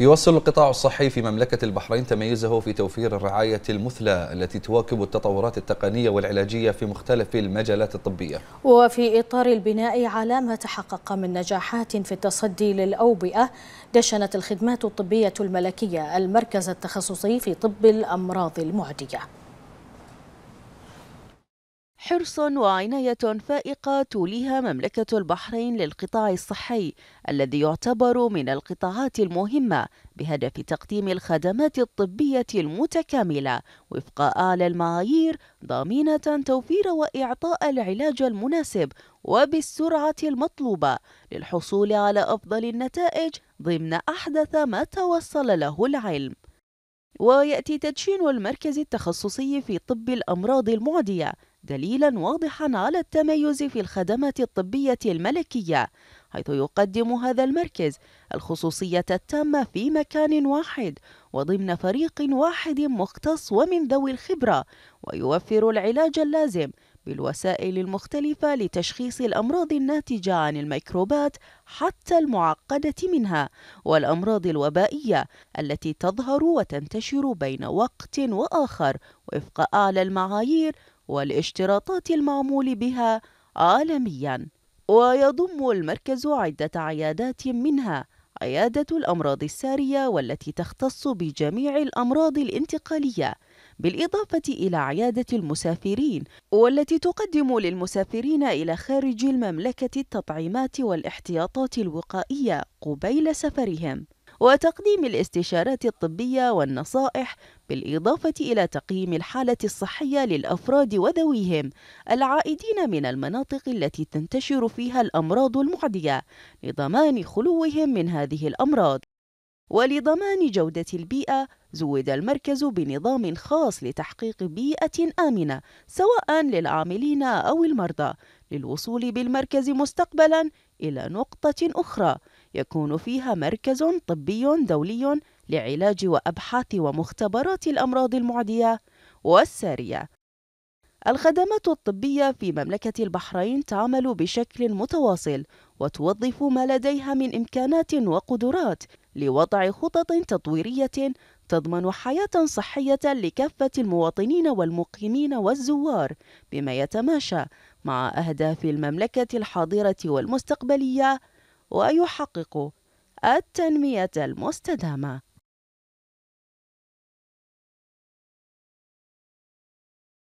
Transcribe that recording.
يوصل القطاع الصحي في مملكة البحرين تميزه في توفير الرعاية المثلى التي تواكب التطورات التقنية والعلاجية في مختلف المجالات الطبية وفي إطار البناء على ما تحقق من نجاحات في التصدي للأوبئة دشنت الخدمات الطبية الملكية المركز التخصصي في طب الأمراض المعدية حرص وعناية فائقة توليها مملكة البحرين للقطاع الصحي الذي يعتبر من القطاعات المهمة بهدف تقديم الخدمات الطبية المتكاملة وفق أعلى المعايير ضامنة توفير وإعطاء العلاج المناسب وبالسرعة المطلوبة للحصول على أفضل النتائج ضمن أحدث ما توصل له العلم ويأتي تدشين المركز التخصصي في طب الأمراض المعدية دليلا واضحا على التميز في الخدمات الطبية الملكية حيث يقدم هذا المركز الخصوصية التامة في مكان واحد وضمن فريق واحد مختص ومن ذوي الخبرة ويوفر العلاج اللازم بالوسائل المختلفة لتشخيص الأمراض الناتجة عن الميكروبات حتى المعقدة منها والأمراض الوبائية التي تظهر وتنتشر بين وقت وآخر وفق أعلى المعايير والاشتراطات المعمول بها عالمياً ويضم المركز عدة عيادات منها عيادة الأمراض السارية والتي تختص بجميع الأمراض الانتقالية بالإضافة إلى عيادة المسافرين والتي تقدم للمسافرين إلى خارج المملكة التطعيمات والاحتياطات الوقائية قبيل سفرهم وتقديم الاستشارات الطبية والنصائح بالإضافة إلى تقييم الحالة الصحية للأفراد وذويهم العائدين من المناطق التي تنتشر فيها الأمراض المعدية لضمان خلوهم من هذه الأمراض ولضمان جودة البيئة زود المركز بنظام خاص لتحقيق بيئة آمنة سواء للعاملين أو المرضى للوصول بالمركز مستقبلا إلى نقطة أخرى يكون فيها مركز طبي دولي لعلاج وأبحاث ومختبرات الأمراض المعدية والسارية الخدمات الطبية في مملكة البحرين تعمل بشكل متواصل وتوظف ما لديها من إمكانات وقدرات لوضع خطط تطويرية تضمن حياة صحية لكافة المواطنين والمقيمين والزوار بما يتماشى مع أهداف المملكة الحاضرة والمستقبلية ويحقق التنمية المستدامة